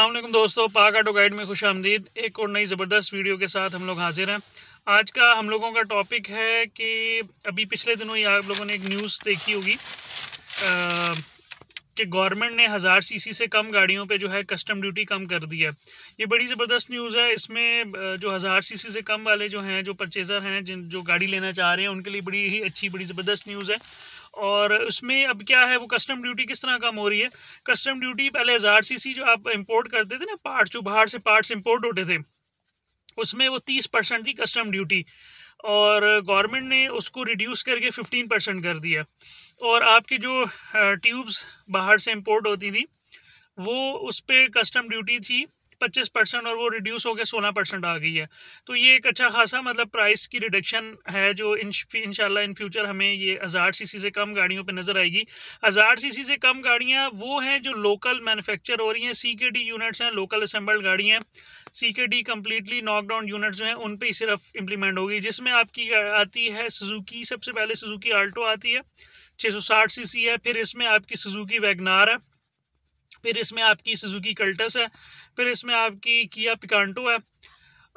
अल्लाम दोस्तों पाक आटो गाइड में खुश आमदीद एक और नई ज़बरदस्त वीडियो के साथ हम लोग हाजिर हैं आज का हम लोगों का टॉपिक है कि अभी पिछले दिनों ही आप लोगों ने एक न्यूज़ देखी होगी कि गवर्नमेंट ने हज़ार सीसी से कम गाड़ियों पे जो है कस्टम ड्यूटी कम कर दी है ये बड़ी ज़बरदस्त न्यूज़ है इसमें जो हज़ार सीसी से कम वाले जो हैं जो परचेज़र हैं जिन जो गाड़ी लेना चाह रहे हैं उनके लिए बड़ी ही अच्छी बड़ी ज़बरदस्त न्यूज़ है और उसमें अब क्या है वो कस्टम ड्यूटी किस तरह कम हो रही है कस्टम ड्यूटी पहले हज़ार सी जो आप इम्पोर्ट करते थे ना पार्ट्स जो बाहर से पार्ट्स इम्पोर्ट होते थे उसमें वो तीस परसेंट थी कस्टम ड्यूटी और गवर्नमेंट ने उसको रिड्यूस करके फिफ्टीन परसेंट कर दिया और आपकी जो ट्यूब्स बाहर से इंपोर्ट होती थी वो उस पर कस्टम ड्यूटी थी पच्चीस परसेंट और वो रिड्यूस होकर सोलह परसेंट आ गई है तो ये एक अच्छा खासा मतलब प्राइस की रिडक्शन है जो इन शाला इन फ्यूचर हमें ये हज़ार सी से कम गाड़ियों पर नज़र आएगी हज़ार सी से कम गाड़ियाँ वो हैं जो लोकल मैनुफेक्चर हो रही हैं सी के डी यूनिट्स हैं लोकल असम्बल्ड गाड़ियाँ C K D completely knockdown unit जो हैं उन पर ही सिर्फ इम्प्लीमेंट होगी जिसमें आपकी आती है सुजुकी सबसे पहले सुजुकी आल्टो आती है 660 सीसी है फिर इसमें आपकी सुजुकी वैगनार है फिर इसमें आपकी सुजुकी कल्टस है फिर इसमें आपकी किया पिकांटो है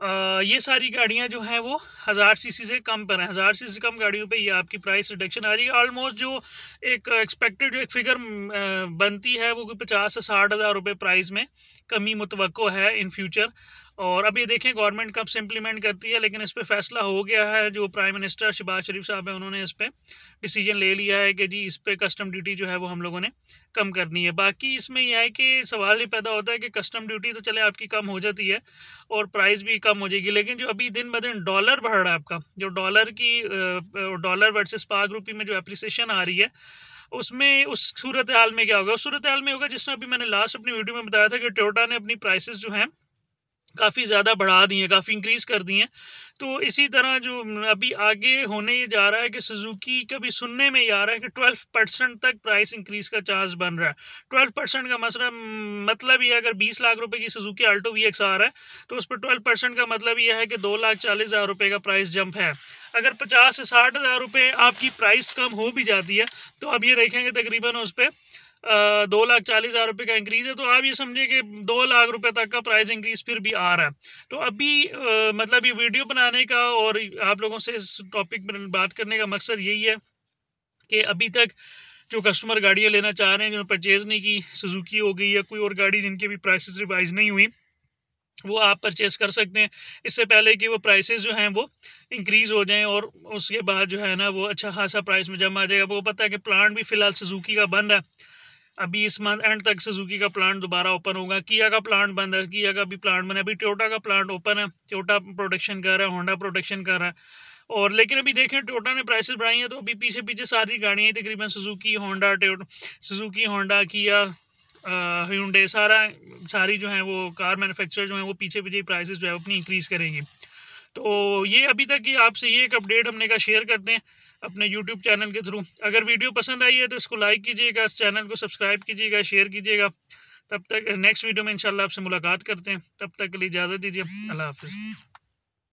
आ, ये सारी गाड़ियाँ जो हैं वो हज़ार सीसी से कम पर हैं हज़ार सीसी से कम गाड़ियों पे ये आपकी प्राइस रिडक्शन आ रही है ऑलमोस्ट जो एक एक्सपेक्टेड जो एक फिगर बनती है वो पचास से साठ हज़ार रुपये प्राइस में कमी मुतव है इन फ्यूचर और अभी देखें गवर्नमेंट कब से इम्प्लीमेंट करती है लेकिन इस पर फैसला हो गया है जो प्राइम मिनिस्टर शहबाज शरीफ साहब हैं उन्होंने इस पर डिसीजन ले लिया है कि जी इस पर कस्टम ड्यूटी जो है वो हम लोगों ने कम करनी है बाकी इसमें यह है कि सवाल ये पैदा होता है कि कस्टम ड्यूटी तो चले आपकी कम हो जाती है और प्राइस भी कम हो जाएगी लेकिन जो अभी दिन ब दिन डॉलर बढ़ रहा है आपका जो डॉलर की डॉलर वर्सेस पाक रूपी में जो एप्रिसिएशन आ रही है उसमें उस सूरत हाल में क्या होगा उस सूरत हाल में होगा जिसने अभी मैंने लास्ट अपनी वीडियो में बताया था कि टोयोटा ने अपनी प्राइसेस जो हैं काफ़ी ज़्यादा बढ़ा दी हैं काफ़ी इंक्रीज़ कर दी हैं तो इसी तरह जो अभी आगे होने जा रहा है कि सुजुकी का भी सुनने में ही आ रहा है कि 12 परसेंट तक प्राइस इंक्रीज़ का चांस बन रहा है 12 परसेंट का मसला मतलब ये अगर 20 लाख रुपए की सुजुकी आल्टो वी एक्स आ रहा है तो उस पर 12 परसेंट का मतलब यह है कि दो लाख चालीस हज़ार रुपये का प्राइस जंप है अगर पचास से साठ हज़ार रुपये आपकी प्राइस कम हो भी जाती है तो अब ये देखेंगे तकरीबन उस पर दो लाख चालीस हज़ार रुपये का इंक्रीज़ है तो आप ये समझिए कि दो लाख रुपए तक का प्राइस इंक्रीज़ फिर भी आ रहा है तो अभी आ, मतलब ये वीडियो बनाने का और आप लोगों से इस टॉपिक पर बात करने का मकसद यही है कि अभी तक जो कस्टमर गाड़ियाँ लेना चाह रहे हैं जिन्होंने परचेज़ नहीं की सुजुकी हो गई या कोई और गाड़ी जिनकी भी प्राइसेस रिवाइज नहीं हुई वो आप परचेज़ कर सकते हैं इससे पहले कि वो प्राइसेस जो हैं वो इंक्रीज़ हो जाएं और उसके बाद जो है ना वो अच्छा खासा प्राइस में जमा आ जाएगा वो पता है कि प्लांट भी फ़िलहाल सुजुकी का बंद है अभी इस मंथ एंड तक सुजुकी का प्लांट दोबारा ओपन होगा किया का प्लांट बंद है किया का भी प्लांट बना है अभी टोटा का प्लांट ओपन है टोटा प्रोडक्शन कर रहा है होंडा प्रोडक्शन कर रहा है और लेकिन अभी देखें टोटा ने प्राइसेस बढ़ाई हैं तो अभी पीछे पीछे सारी गाड़ियाँ तकरीबन Suzuki Honda Toyota Suzuki Honda Kia Hyundai सारा सारी जो है वो कार मैनुफेक्चर जो है वो पीछे पीछे प्राइसेस जो है अपनी इंक्रीज़ करेंगी तो ये अभी तक ही आपसे ये एक अपडेट हमने कहा शेयर करते हैं अपने यूट्यूब चैनल के थ्रू अगर वीडियो पसंद आई है तो इसको लाइक कीजिएगा इस चैनल को सब्सक्राइब कीजिएगा शेयर कीजिएगा तब तक नेक्स्ट वीडियो में इंशाल्लाह आपसे मुलाकात करते हैं तब तक के लिए इजाज़त दीजिए अल्लाह हाफिज़